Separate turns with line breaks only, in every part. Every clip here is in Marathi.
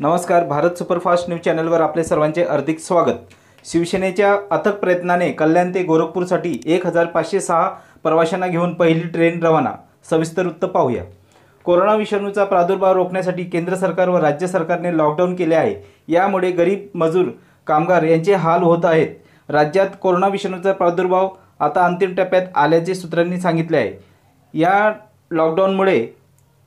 नमस्कार भारत सुपरफास्ट न्यूज चॅनलवर आपले सर्वांचे हार्दिक स्वागत शिवसेनेच्या अथक प्रयत्नाने कल्याण ते गोरखपूरसाठी एक हजार पाचशे सहा प्रवाशांना घेऊन पहिली ट्रेन रवाना सविस्तर वृत्त पाहूया कोरोना विषाणूचा प्रादुर्भाव रोखण्यासाठी केंद्र सरकार व राज्य सरकारने लॉकडाऊन केले आहे यामुळे गरीब मजूर कामगार यांचे हाल होत आहेत राज्यात कोरोना विषाणूचा प्रादुर्भाव आता अंतिम टप्प्यात आल्याचे सूत्रांनी सांगितले आहे या लॉकडाऊनमुळे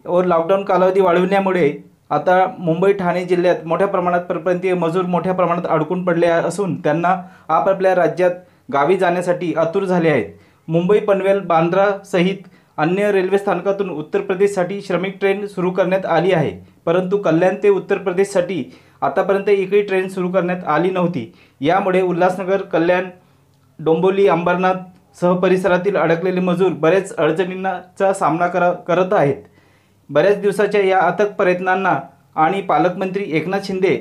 व लॉकडाऊन कालावधी वाढविण्यामुळे आता मुंबई ठाणे जिल्ह्यात मोठ्या प्रमाणात परप्रांतीय मजूर मोठ्या प्रमाणात अडकून पडले असून त्यांना आपापल्या राज्यात गावी जाण्यासाठी आतुर झाले आहेत मुंबई पनवेल बांद्रा सहित अन्य रेल्वे स्थानकातून उत्तर प्रदेशसाठी श्रमिक ट्रेन सुरू करण्यात आली आहे परंतु कल्याण ते उत्तर प्रदेशसाठी आतापर्यंत एकही ट्रेन सुरू करण्यात आली नव्हती यामुळे उल्हासनगर कल्याण डोंबोली अंबरनाथ सह परिसरातील अडकलेले मजूर बरेच अडचणींचा सामना करा करत आहेत बऱ्याच दिवसाच्या या अथक प्रयत्नांना आणि पालकमंत्री एकनाथ शिंदे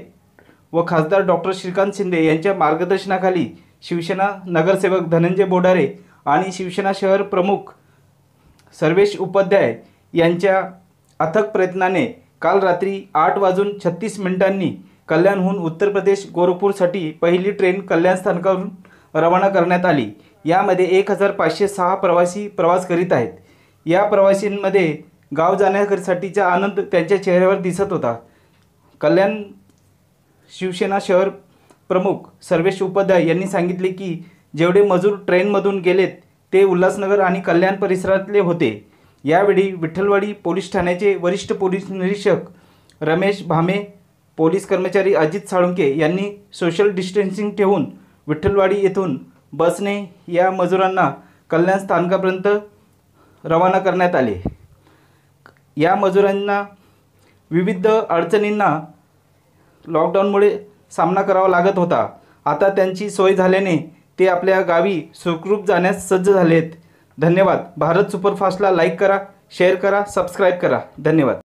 व खासदार डॉक्टर श्रीकांत शिंदे यांच्या मार्गदर्शनाखाली शिवसेना नगरसेवक धनंजय बोडारे आणि शिवसेना शहर प्रमुख सर्वेश उपाध्याय यांच्या अथक प्रयत्नाने काल रात्री आठ वाजून छत्तीस मिनिटांनी कल्याणहून उत्तर प्रदेश गोरखपूरसाठी पहिली ट्रेन कल्याण स्थानकावरून रवाना करण्यात आली यामध्ये एक हजार पाचशे सहा प्रवासी प्रवास करीत आहेत या प्रवासींमध्ये गाव जाण्यासाठीचा आनंद त्यांच्या चेहऱ्यावर दिसत होता कल्याण शिवसेना शहर प्रमुख सर्वेश उपाध्याय यांनी सांगितले की जेवढे मजूर ट्रेनमधून गेलेत ते उल्हासनगर आणि कल्याण परिसरातले होते यावेळी विठ्ठलवाडी पोलीस ठाण्याचे वरिष्ठ पोलीस निरीक्षक रमेश भामे पोलीस कर्मचारी अजित साळुंके यांनी सोशल डिस्टन्सिंग ठेवून विठ्ठलवाडी येथून बसने या मजुरांना कल्याण स्थानकापर्यंत रवाना करण्यात आले या मजुरांना विविध अडचणींना लॉकडाऊनमुळे सामना करावा लागत होता आता त्यांची सोय झाल्याने ते आपल्या गावी सुखरूप जाण्यास सज्ज झालेत धन्यवाद भारत सुपरफास्टला लाईक करा शेअर करा सबस्क्राईब करा धन्यवाद